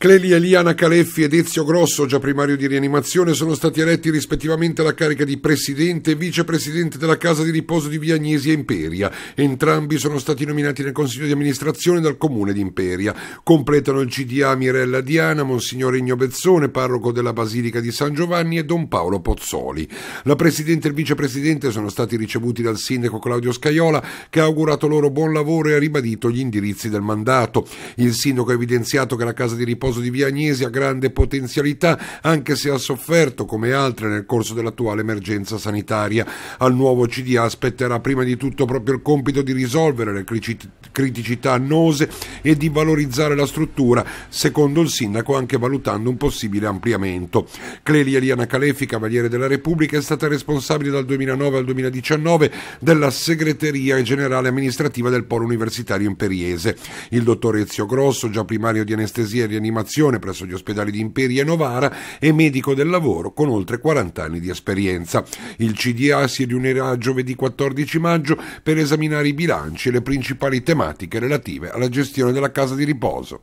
Cleli Eliana Caleffi ed Ezio Grosso, già primario di rianimazione, sono stati eletti rispettivamente alla carica di presidente e vicepresidente della casa di riposo di Via Agnesi e Imperia. Entrambi sono stati nominati nel consiglio di amministrazione dal comune di Imperia. Completano il CDA Mirella Diana, Monsignor Igno Bezzone, parroco della Basilica di San Giovanni e Don Paolo Pozzoli. La presidente e il vicepresidente sono stati ricevuti dal sindaco Claudio Scaiola, che ha augurato loro buon lavoro e ha ribadito gli indirizzi del mandato. Il sindaco ha evidenziato che la casa di riposo riposo di Viagnesi ha grande potenzialità anche se ha sofferto come altre nel corso dell'attuale emergenza sanitaria. Al nuovo CDA spetterà prima di tutto proprio il compito di risolvere le criticità annose e di valorizzare la struttura, secondo il sindaco anche valutando un possibile ampliamento. Clelia Eliana Calefi, Cavaliere della Repubblica, è stata responsabile dal 2009 al 2019 della segreteria generale amministrativa del Polo Universitario Imperiese. Il dottor Ezio Grosso, già primario di anestesia e rianimazione, formazione presso gli ospedali di Imperia e Novara e medico del lavoro con oltre 40 anni di esperienza. Il CDA si riunirà giovedì 14 maggio per esaminare i bilanci e le principali tematiche relative alla gestione della casa di riposo.